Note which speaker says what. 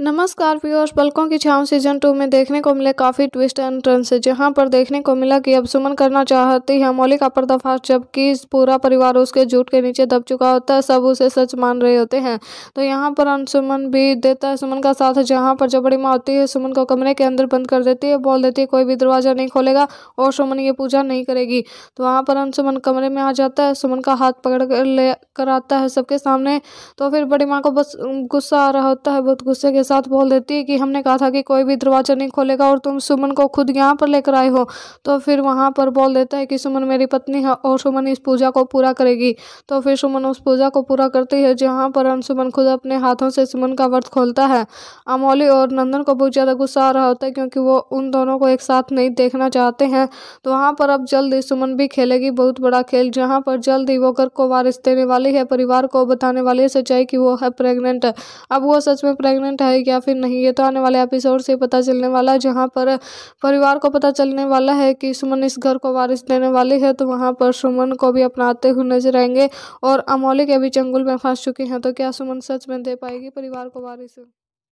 Speaker 1: नमस्कार व्यूअर्स पलकों की छाव सीजन टू में देखने को मिले काफ़ी ट्विस्ट एंड टर्न्स जहां पर देखने को मिला कि अब सुमन करना चाहती है मौली का पर्दाफाश जबकि पूरा परिवार उसके झूठ के नीचे दब चुका होता है सब उसे सच मान रहे होते हैं तो यहां पर अनसुमन भी देता है सुमन का साथ जहां पर जब बड़ी माँ होती है सुमन को कमरे के अंदर बंद कर देती है बोल देती है कोई भी दरवाज़ा नहीं खोलेगा और सुमन ये पूजा नहीं करेगी तो वहाँ पर अनसुमन कमरे में आ जाता है सुमन का हाथ पकड़ कर ले कर आता है सबके सामने तो फिर बड़ी माँ को बस गुस्सा आ रहा होता है बहुत गुस्से के साथ बोल देती है कि हमने कहा था कि कोई भी दरवाज़ा नहीं खोलेगा और तुम सुमन को खुद यहाँ पर लेकर आए हो तो फिर वहाँ पर बोल देता है कि सुमन मेरी पत्नी है और सुमन इस पूजा को पूरा करेगी तो फिर सुमन उस पूजा को पूरा करती है जहाँ पर अनसुमन खुद अपने हाथों से सुमन का व्रत खोलता है अमोली और नंदन को बहुत ज़्यादा गुस्सा आ रहा होता है क्योंकि वो उन दोनों को एक साथ नहीं देखना चाहते हैं तो वहाँ पर अब जल्द ही सुमन भी खेलेगी बहुत बड़ा खेल जहाँ पर जल्द ही वो घर को वारिस देने वाली है परिवार को बताने वाली है सच्चाई कि वो है प्रेग्नेंट अब वो सच में प्रेग्नेंट है है या फिर नहीं ये तो आने वाले एपिसोड से पता चलने वाला है जहाँ पर परिवार को पता चलने वाला है कि सुमन इस घर को वारिस देने वाली है तो वहाँ पर सुमन को भी अपनाते हुए नजर आएंगे और अमौलिक अभी चंगुल में फंस चुके हैं तो क्या सुमन सच में दे पाएगी परिवार को वारिस